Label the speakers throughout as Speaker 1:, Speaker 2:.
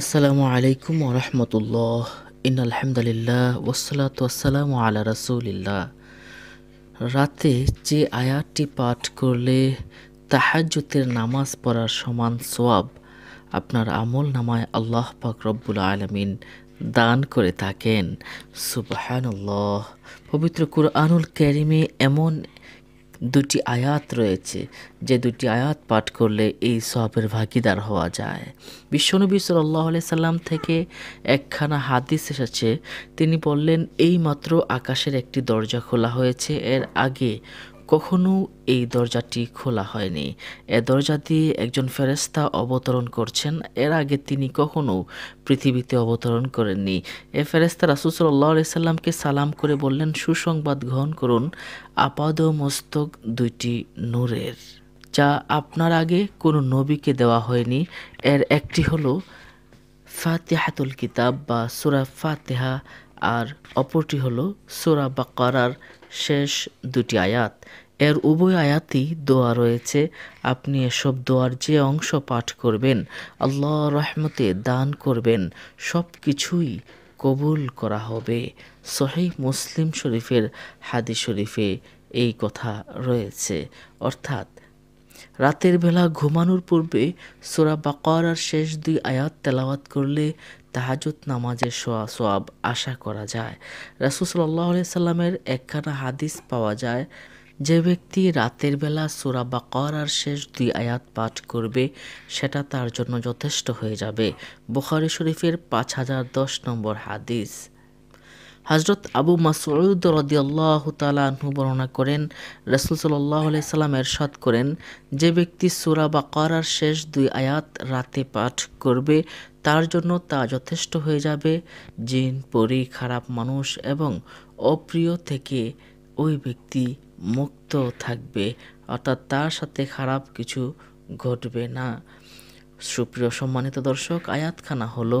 Speaker 1: আসসালামু আলাইকুম রহমতুল্লাহ ইন আলহামদুলিল্লাহ ওসলাত আসসালামু আল্লাহ রসুলিল্লাহ রাতে যে আয়াতটি পাঠ করলে তাহাজ্জুতের নামাজ পড়ার সমান সোয়াব আপনার আমল নামায় আল্লাহ পাক রব্বুল আলমিন দান করে থাকেন সুবাহান পবিত্র কুরআনুল ক্যারিমে এমন দুটি আয়াত রয়েছে যে দুটি আয়াত পাঠ করলে এই সবের ভাগিদার হওয়া যায় বিশ্বনবী সাল্লাহ সাল্লাম থেকে একখানা হাদিস এসেছে তিনি বললেন এই মাত্র আকাশের একটি দরজা খোলা হয়েছে এর আগে কখনো এই দরজাটি খোলা হয়নি এ দরজা দিয়ে একজন ফেরেস্তা অবতরণ করছেন এর আগে তিনি কখনো পৃথিবীতে অবতরণ করেননি এ ফেরেস্তা রাসুসল্লাহ সাল্লামকে সালাম করে বললেন সুসংবাদ গ্রহণ করুন আপাদ মস্তক দুইটি নূরের যা আপনার আগে কোনো নবীকে দেওয়া হয়নি এর একটি হলো ফাতেহাতুল কিতাব বা সুরা ফাতেহা আর অপরটি হল সোরা বাকারার শেষ দুটি আয়াত এর উভয় আয়াতই দোয়া রয়েছে আপনি এসব দোয়ার যে অংশ পাঠ করবেন আল্লাহ রহমতে দান করবেন সব কিছুই কবুল করা হবে সহি মুসলিম শরীফের হাদি শরীফে এই কথা রয়েছে অর্থাৎ রাতের বেলা ঘুমানোর পূর্বে সোরা আর শেষ দুই আয়াত তেলাওয়াত করলে তাহাজুত নামাজের সোয়া সোয়াব আশা করা যায় রাসুসল্লাহ সাল্লামের একখানা হাদিস পাওয়া যায় যে ব্যক্তি রাতের বেলা সোরা বাকর আর শেষ দুই আয়াত পাঠ করবে সেটা তার জন্য যথেষ্ট হয়ে যাবে বুখারি শরীফের পাঁচ হাজার দশ নম্বর হাদিস হজরত আবু মাসউদ রদিয়াল্লাহ তালু বর্ণনা করেন রসুল সাল্লাহ সাল্লাম এরশাদ করেন যে ব্যক্তি সুরা বা করার শেষ দুই আয়াত রাতে পাঠ করবে তার জন্য তা যথেষ্ট হয়ে যাবে জিন পরি খারাপ মানুষ এবং অপ্রিয় থেকে ওই ব্যক্তি মুক্ত থাকবে অর্থাৎ তার সাথে খারাপ কিছু ঘটবে না সুপ্রিয় সম্মানিত দর্শক আয়াতখানা হলো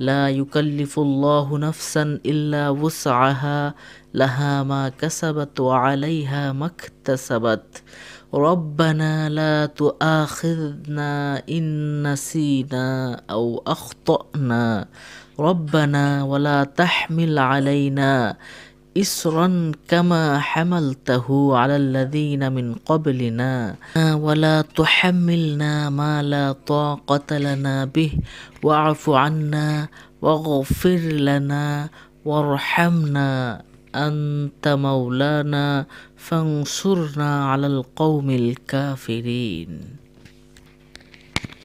Speaker 1: لا يكلف الله نفسا الا وسعها لها ما كسبت وعليها ما اكتسبت ربنا لا تؤاخذنا ان نسينا او اخطانا ربنا ولا تحمل علينا إسرا كما حملته على الذين من قبلنا ولا تحملنا ما لا طاقة لنا به واعف عنا واغفر لنا وارحمنا أنت مولانا فانصرنا على القوم الكافرين